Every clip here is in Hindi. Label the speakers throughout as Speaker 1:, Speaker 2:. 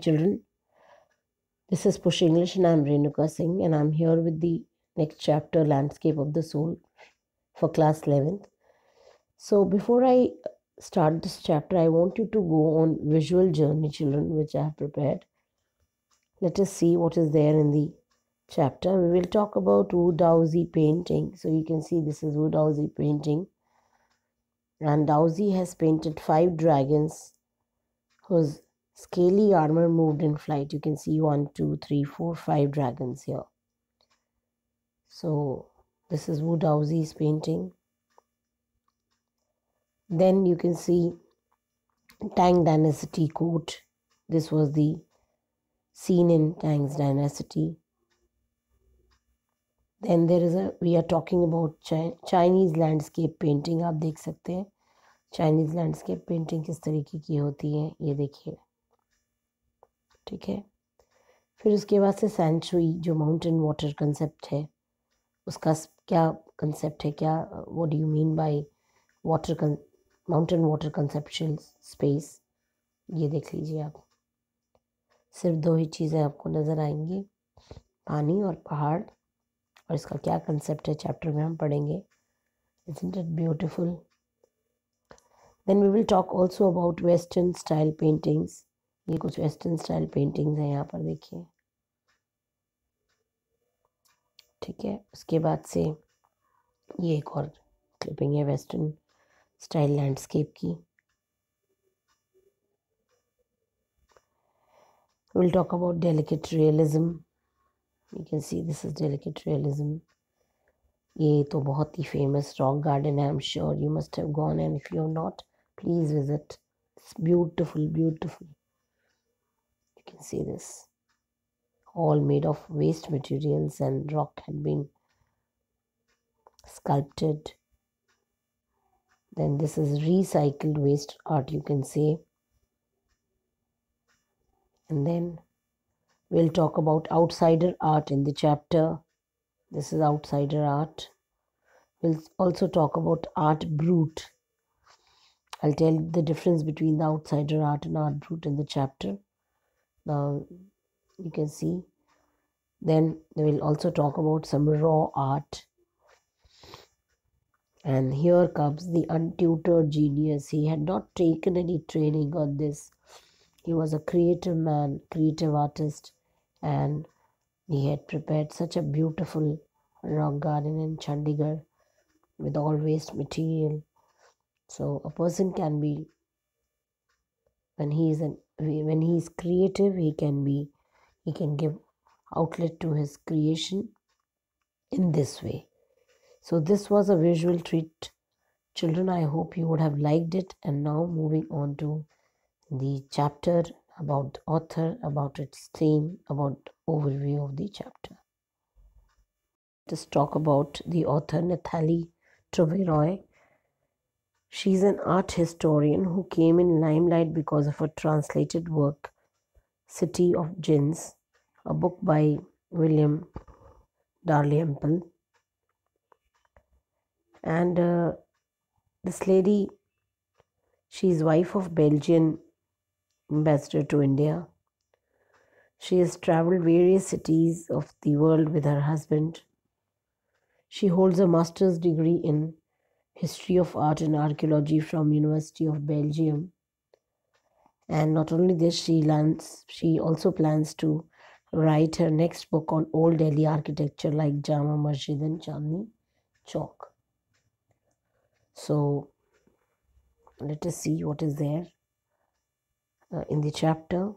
Speaker 1: children. This is Push English, and I'm Renuka Singh, and I'm here with the next chapter, Landscape of the Soul, for class 11th. So, before I start this chapter, I want you to go on visual journey, children, which I have prepared. Let us see what is there in the chapter. We will talk about Wu Daozi painting. So, you can see this is Wu Daozi painting. And Daozi has painted five dragons whose scaly armor moved in flight. You can see one, two, three, four, five dragons here. So this is Wu Daozi's painting. Then you can see Tang Dynasty court. This was the scene in Tang's dynasty. Then there is a we are talking about Ch Chinese landscape painting. You can see Chinese landscape painting किस तरीके की होती है ठीक है फिर उसके बाद से सेंचुरी जो माउंटेन वाटर कंसेप्ट है उसका क्या कंसेप्ट है क्या what do you mean by water mountain water conceptual space ये देख लीजिए आप सिर्फ दो ही चीज़ें आपको नज़र आएंगी पानी और पहाड़ और इसका क्या कंसेप्ट है चैप्टर में हम पढ़ेंगे it it beautiful then we will talk also about western style paintings ये कुछ वेस्टर्न स्टाइल पेंटिंग्स हैं यहाँ पर देखिए ठीक है उसके बाद से ये एक और क्लिपिंग है वेस्टर्न स्टाइल लैंडस्केप की will talk about delicate realism you can see this is delicate realism ये तो बहुत ही फेमस रॉक गार्डन है I'm sure you must have gone and if you are not please visit it's beautiful beautiful can see this. All made of waste materials and rock had been sculpted. Then this is recycled waste art, you can say. And then we'll talk about outsider art in the chapter. This is outsider art. We'll also talk about art brute. I'll tell the difference between the outsider art and art brute in the chapter now you can see then they will also talk about some raw art and here comes the untutored genius he had not taken any training on this he was a creative man creative artist and he had prepared such a beautiful rock garden in chandigarh with all waste material so a person can be when he is an when he is creative he can be he can give outlet to his creation in this way so this was a visual treat children i hope you would have liked it and now moving on to the chapter about the author about its theme about overview of the chapter let us talk about the author nathalie treveroy she is an art historian who came in limelight because of her translated work, City of Gins, a book by William Dalrymple. And uh, this lady, she is wife of Belgian ambassador to India. She has traveled various cities of the world with her husband. She holds a master's degree in History of Art and Archaeology from University of Belgium. And not only this, she learns, she also plans to write her next book on old Delhi architecture like Jama Masjid and Chandni Chowk. So let us see what is there uh, in the chapter.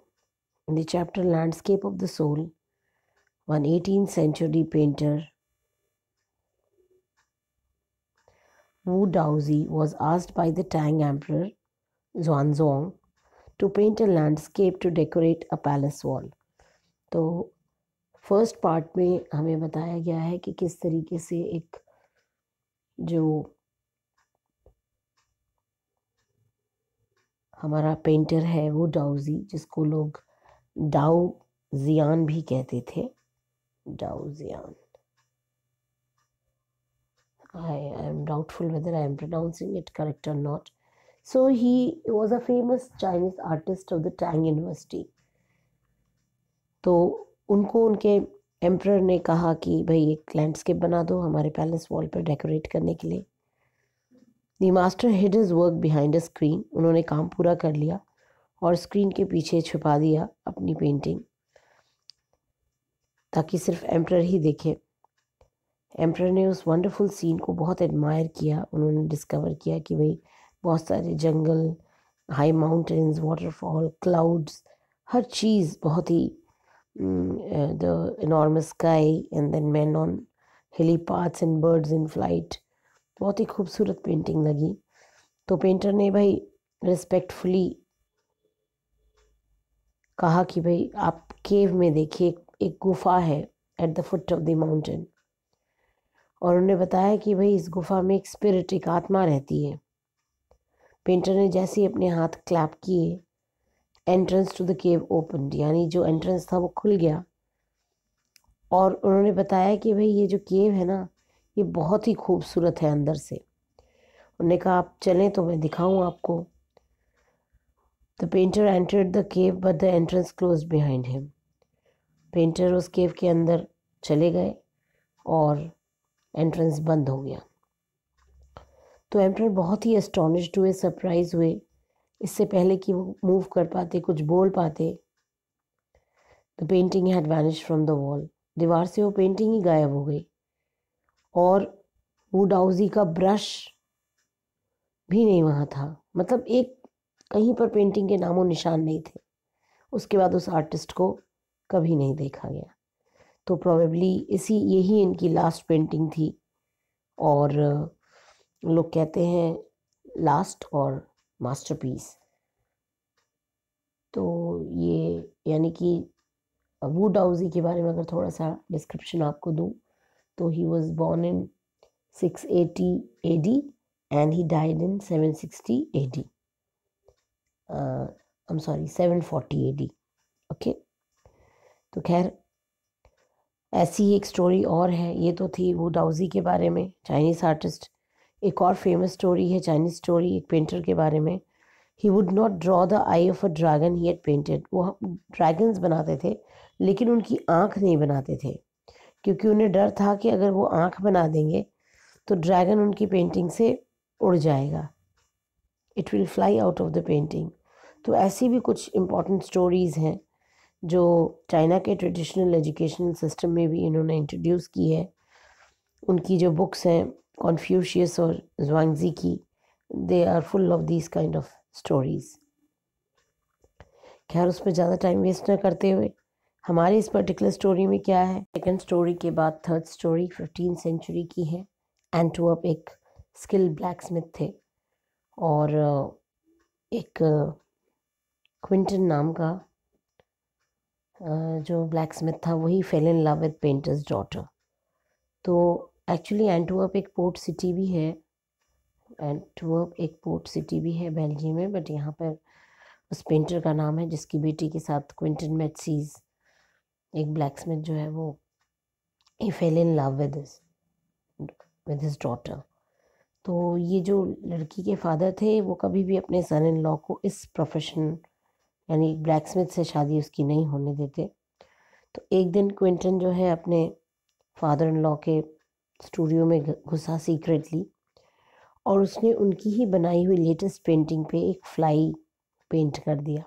Speaker 1: In the chapter Landscape of the Soul, one 18th century painter Wu Daozi was asked by the Tang Emperor Xuanzong to paint a landscape to decorate a palace wall. तो फर्स्ट पार्ट में हमें बताया गया है कि किस तरीके से एक जो हमारा पेंटर है वो डाउजी जिसको लोग डाउ जियान भी कहते थे डाउजियान I am doubtful whether I am pronouncing it correct or not. So he was a famous Chinese artist of the Tang University. तो उनको उनके एम्प्रर ने कहा कि भाई एक लैंडस्केप बना दो हमारे पैलेस वॉल पर डेकोरेट करने के लिए the master hid his work behind a screen उन्होंने काम पूरा कर लिया और स्क्रीन के पीछे छुपा दिया अपनी पेंटिंग ताकि सिर्फ एम्प्रर ही देखे एम्प्रर ने उस वंडरफुल सीन को बहुत एडमायर किया उन्होंने डिस्कवर किया कि भाई बहुत सारे जंगल हाई माउंटेन्स वाटरफॉल क्लाउड्स हर चीज़ बहुत ही the enormous sky and then man on hilly paths and birds in flight बहुत ही खूबसूरत पेंटिंग लगी तो पेंटर ने भाई रिस्पेक्टफुली कहा कि भाई आप केव में देखिए एक गुफा है at the foot of the mountain और उन्होंने बताया कि भाई इस गुफा में एक स्पिरिट एक आत्मा रहती है पेंटर ने जैसे ही अपने हाथ क्लैप किए entrance to the cave open यानी जो एंट्रेंस था वो खुल गया और उन्होंने बताया कि भाई ये जो केव है ना ये बहुत ही खूबसूरत है अंदर से उन्होंने कहा आप चलें तो मैं दिखाऊं आपको the painter entered the cave but the entrance close behind him painter उस केव के अंदर चले गए और एंट्रेंस बंद हो गया तो एम्प्रर बहुत ही एस्टोनिश्ड हुए सरप्राइज हुए इससे पहले कि वो मूव कर पाते कुछ बोल पाते the painting had vanish from the wall दीवार से वो पेंटिंग ही गायब हो गई और वो डाउजी का ब्रश भी नहीं वहाँ था मतलब एक कहीं पर पेंटिंग के नामों निशान नहीं थे उसके बाद उस आर्टिस्ट को कभी नहीं देखा गया तो प्रोबेबली इसी यही इनकी लास्ट पेंटिंग थी और लोग कहते हैं लास्ट और मास्टरपीस तो ये यानी कि वू डाउजी के बारे में अगर थोड़ा सा डिस्क्रिप्शन आपको दूँ तो he was born in six eighty A D and he died in seven A D I am sorry seven forty A D okay तो खैर ऐसी ही एक स्टोरी और है ये तो थी वो डाउजी के बारे में चाइनीज़ आर्टिस्ट एक और फेमस स्टोरी है चाइनीज़ स्टोरी एक पेंटर के बारे में he would not draw the eye of a dragon he ate painted वो ड्रैगन्स बनाते थे लेकिन उनकी आँख नहीं बनाते थे क्योंकि उन्हें डर था कि अगर वो आँख बना देंगे तो ड्रैगन उनकी पेंटिंग से उड़ जाएगा it will fly out of the painting तो ऐसी भी कुछ इम्पॉर्टेंट स्टोरीज़ हैं जो चाइना के ट्रेडिशनल एजुकेशनल सिस्टम में भी इन्होंने इंट्रोड्यूस की है उनकी जो बुक्स हैं कॉन्फ्यूशियस और ज्वांगजी की they are full of this kind of stories खैर उस पर ज़्यादा टाइम वेस्ट ना करते हुए हमारे इस पर्टिकुलर स्टोरी में क्या है सेकेंड स्टोरी के बाद थर्ड स्टोरी फिफ्टीन सेंचुरी की है एंटवर्प एक स्किल ब्लैक स्मिथ थे और एक क्विंटन uh, नाम का जो ब्लैक स्मिथ था वही fell in love with painter's daughter तो एक्चुअली एंटवर्प एक पोर्ट सिटी भी है एंटवर्प एक पोर्ट सिटी भी है बेल्जियम में बट यहाँ पर उस पेंटर का नाम है जिसकी बेटी के साथ क्विंटन मेटसीज एक ब्लैक स्मिथ जो है वो he fell in love with with his daughter तो ये जो लड़की के फादर थे वो कभी भी अपने सन इन लॉ को इस प्रोफेशन यानी ब्लैक स्मिथ से शादी उसकी नहीं होने देते तो एक दिन क्विंटन जो है अपने फादर इन लॉ के स्टूडियो में घुसा सीक्रेटली और उसने उनकी ही बनाई हुई लेटेस्ट पेंटिंग पे एक फ्लाई पेंट कर दिया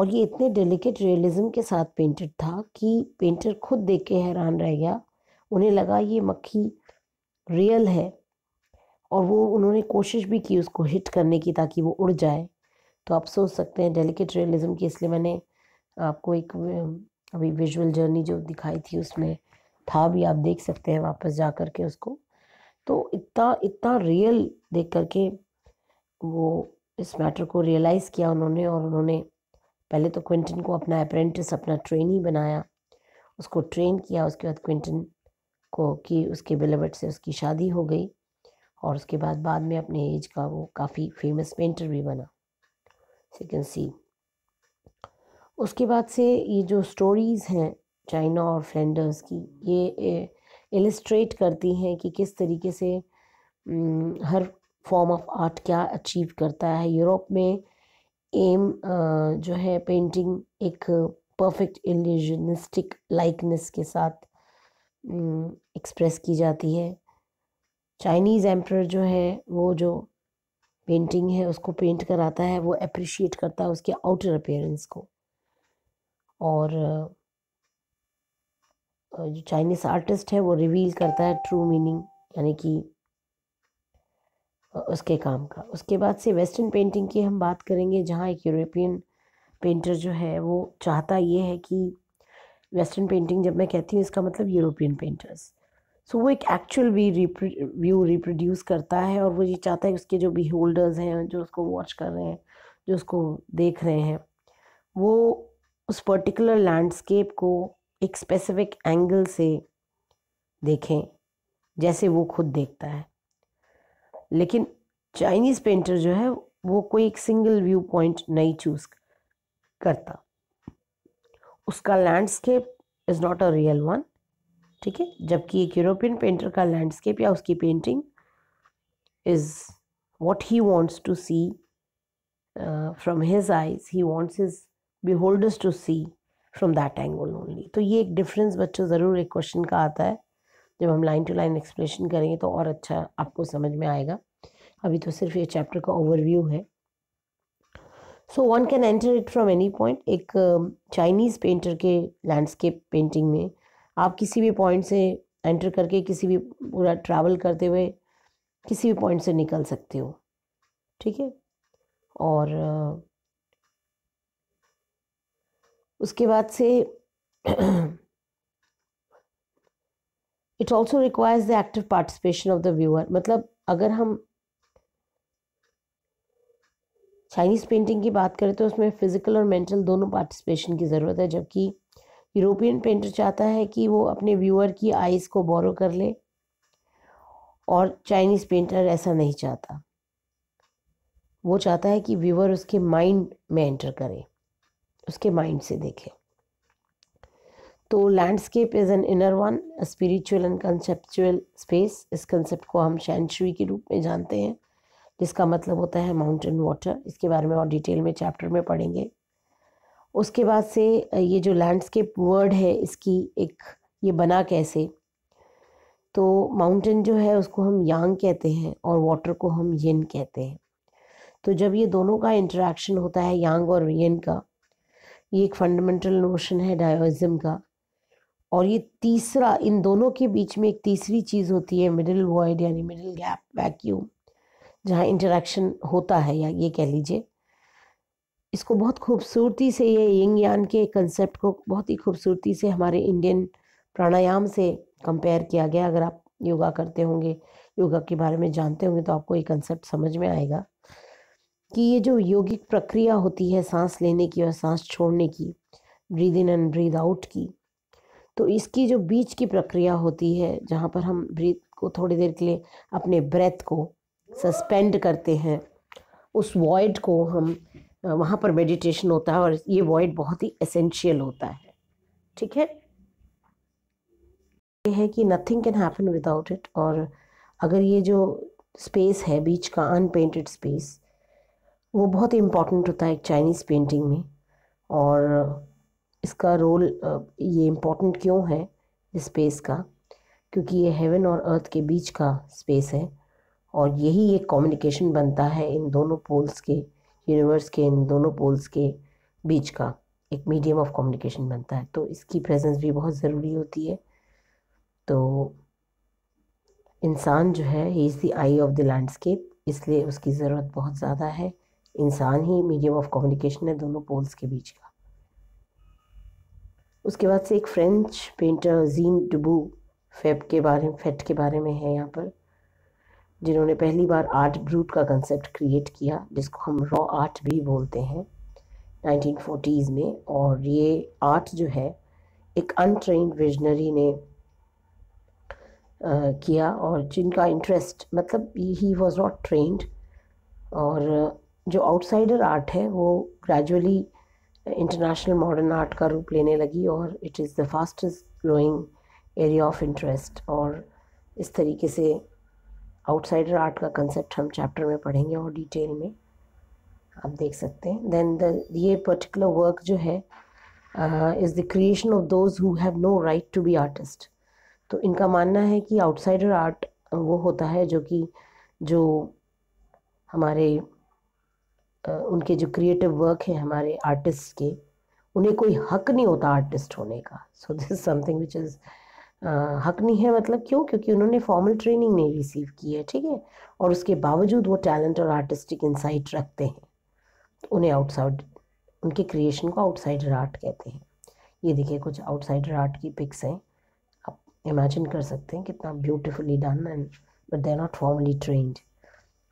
Speaker 1: और ये इतने डेलिकेट रियलिज्म के साथ पेंटेड था कि पेंटर खुद देख के हैरान रह गया उन्हें लगा ये मक्खी रियल है और वो उन्होंने कोशिश भी की उसको हिट करने की ताकि वो उड़ जाए तो आप सोच सकते हैं डेलिकेट रियलिज्म की इसलिए मैंने आपको एक अभी विजुअल जर्नी जो दिखाई थी उसमें था भी आप देख सकते हैं वापस जा कर के उसको तो इतना इतना रियल देख करके वो इस मैटर को रियलाइज़ किया उन्होंने और उन्होंने पहले तो क्विंटन को अपना अप्रेंटिस अपना ट्रेन ही बनाया उसको ट्रेन किया उसके बाद क्विंटन को कि उसके बिलवट से उसकी शादी हो गई और उसके बाद बाद में अपने एज का वो काफ़ी फेमस पेंटर भी बना यू कैन सी उसके बाद से ये जो स्टोरीज़ हैं चाइना और फ्लैंडर्स की ये एलिस्ट्रेट करती हैं कि किस तरीके से हर फॉर्म ऑफ आर्ट क्या अचीव करता है यूरोप में एम जो है पेंटिंग एक परफेक्ट इलिजनिस्टिक लाइकनेस के साथ एक्सप्रेस की जाती है चाइनीज़ एम्प्रर जो है वो जो पेंटिंग है उसको पेंट कराता है वो अप्रिशिएट करता है उसके आउटर अपेयरेंस को और जो चाइनीज़ आर्टिस्ट है वो रिवील करता है ट्रू मीनिंग यानी कि उसके काम का उसके बाद से वेस्टर्न पेंटिंग की हम बात करेंगे जहाँ एक यूरोपियन पेंटर जो है वो चाहता ये है कि वेस्टर्न पेंटिंग जब मैं कहती हूँ इसका मतलब यूरोपियन पेंटर्स सो so, वो एक एक्चुअल भी व्यू रिप्रोड्यूस करता है और वो ये चाहता है कि उसके जो बी होल्डर्स हैं जो उसको वॉच कर रहे हैं जो उसको देख रहे हैं वो उस पर्टिकुलर लैंडस्केप को एक स्पेसिफिक एंगल से देखें जैसे वो खुद देखता है लेकिन चाइनीज़ पेंटर जो है वो कोई एक सिंगल व्यू पॉइंट नहीं चूज करता उसका landscape is not a real one ठीक है जबकि एक यूरोपियन पेंटर का लैंडस्केप या उसकी painting is what he wants to see from his eyes he wants his beholders to see from that angle only तो ये एक डिफरेंस बच्चों ज़रूर एक क्वेश्चन का आता है जब हम लाइन टू लाइन एक्सप्लेन करेंगे तो और अच्छा आपको समझ में आएगा अभी तो सिर्फ ये चैप्टर का ओवरव्यू है so one can enter it from any point एक चाइनीज um, पेंटर के लैंडस्केप पेंटिंग में आप किसी भी पॉइंट से एंटर करके किसी भी पूरा ट्रैवल करते हुए किसी भी पॉइंट से निकल सकते हो ठीक है और उसके बाद से it also requires the active participation of the viewer मतलब अगर हम चाइनीज़ पेंटिंग की बात करें तो उसमें फ़िज़िकल और मेंटल दोनों पार्टिसिपेशन की ज़रूरत है जबकि यूरोपियन पेंटर चाहता है कि वो अपने व्यूअर की आइज़ को बोरो कर ले और चाइनीज़ पेंटर ऐसा नहीं चाहता वो चाहता है कि व्यूअर उसके माइंड में एंटर करे उसके माइंड से देखे तो landscape is an inner one spiritual and conceptual space इस कंसेप्ट को हम शैंशुई के रूप में जानते हैं जिसका मतलब होता है माउंटेन वाटर इसके बारे में और डिटेल में चैप्टर में पढ़ेंगे उसके बाद से ये जो लैंडस्केप वर्ड है इसकी एक ये बना कैसे तो माउंटेन जो है उसको हम यांग कहते हैं और वाटर को हम यिन कहते हैं तो जब ये दोनों का इंटरेक्शन होता है यांग और यिन का ये एक फंडामेंटल नोशन है डायोज़म का और ये तीसरा इन दोनों के बीच में एक तीसरी चीज़ होती है मिडिल वर्ड यानी मिडिल गैप वैक्यूम जहाँ इंटरेक्शन होता है या ये कह लीजिए इसको बहुत खूबसूरती से ये यंग यान के कंसेप्ट को बहुत ही खूबसूरती से हमारे इंडियन प्राणायाम से कंपेयर किया गया अगर आप योगा करते होंगे योगा के बारे में जानते होंगे तो आपको ये कंसेप्ट समझ में आएगा कि ये जो योगिक प्रक्रिया होती है सांस लेने की और सांस छोड़ने की breathe in and breathe out की तो इसकी जो बीच की प्रक्रिया होती है जहाँ पर हम ब्रीथ को थोड़ी देर के लिए अपने ब्रेथ को सस्पेंड करते हैं उस वॉइड को हम वहाँ पर मेडिटेशन होता है और ये वॉइड बहुत ही एसेंशियल होता है ठीक है ये है कि nothing can happen without it और अगर ये जो स्पेस है बीच का अनपेंटेड स्पेस वो बहुत ही इम्पॉर्टेंट होता है एक चाइनीज़ पेंटिंग में और इसका रोल ये इम्पॉर्टेंट क्यों है इस स्पेस का क्योंकि ये हेवन और अर्थ के बीच का स्पेस है और यही एक कम्युनिकेशन बनता है इन दोनों पोल्स के यूनिवर्स के इन दोनों पोल्स के बीच का एक मीडियम ऑफ कम्युनिकेशन बनता है तो इसकी प्रेजेंस भी बहुत ज़रूरी होती है तो इंसान जो है he is the eye of the landscape इसलिए उसकी ज़रूरत बहुत ज़्यादा है इंसान ही मीडियम ऑफ कम्युनिकेशन है दोनों पोल्स के बीच का उसके बाद से एक French painter Jean Dubuffet के बारे में फेट के बारे में है यहाँ पर जिन्होंने पहली बार आर्ट ब्रूट का कंसेप्ट क्रिएट किया जिसको हम रॉ आर्ट भी बोलते हैं नाइनटीन में और ये आर्ट जो है एक अनट्रेंड विजनरी ने आ, किया और जिनका इंटरेस्ट मतलब ही वॉज नॉट ट्रेंड और जो आउटसाइडर आर्ट है वो ग्रेजुअली इंटरनेशनल मॉडर्न आर्ट का रूप लेने लगी और it is the fastest growing area of interest और इस तरीके से आउटसाइडर आर्ट का कंसेप्ट हम चैप्टर में पढ़ेंगे और डिटेल में आप देख सकते हैं देन द ये पर्टिकुलर वर्क जो है is the creation of those who have no right to be artist तो इनका मानना है कि आउटसाइडर आर्ट वो होता है जो कि जो हमारे uh, उनके जो क्रिएटिव वर्क है हमारे आर्टिस्ट के उन्हें कोई हक नहीं होता आर्टिस्ट होने का so this something which is हक नहीं है मतलब क्यों क्योंकि उन्होंने फॉर्मल ट्रेनिंग नहीं रिसीव की है ठीक है और उसके बावजूद वो टैलेंट और आर्टिस्टिक इंसाइट रखते हैं तो उन्हें आउटसाइड उनके क्रिएशन को आउटसाइडर आर्ट कहते हैं ये देखिए कुछ आउटसाइडर आर्ट की पिक्स हैं आप इमेजिन कर सकते हैं कितना beautifully done and but they not formally trained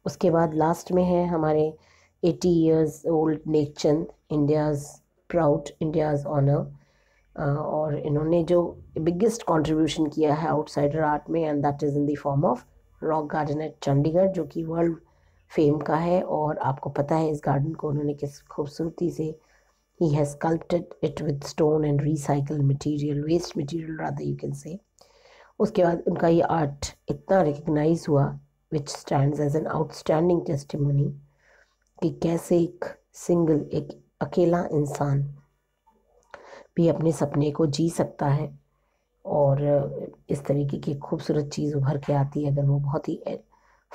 Speaker 1: उसके बाद लास्ट में है हमारे eighty years old Nek Chand India's proud India's honour और इन्होंने जो बिगेस्ट कंट्रीब्यूशन किया है आउटसाइडर आर्ट में and that is in the form of rock garden at Chandigarh जो कि वर्ल्ड फेम का है और आपको पता है इस गार्डन को उन्होंने किस खूबसूरती से ही has sculpted it with stone and recycle material waste material rather you can say उसके बाद उनका ये आर्ट इतना रिकगनाइज हुआ which stand as an outstanding testimony कि कैसे एक सिंगल एक अकेला इंसान भी अपने सपने को जी सकता है और इस तरीके की खूबसूरत चीज़ उभर के आती है अगर वो बहुत ही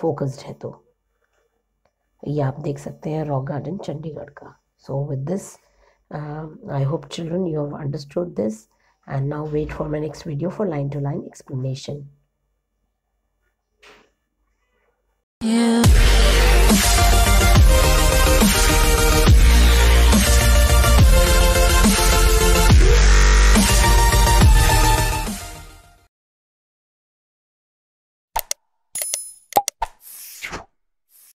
Speaker 1: फोकस्ड है तो ये आप देख सकते हैं रॉक गार्डन चंडीगढ़ का so with this I hope children you have understood this and now wait for my next video for line to line explanation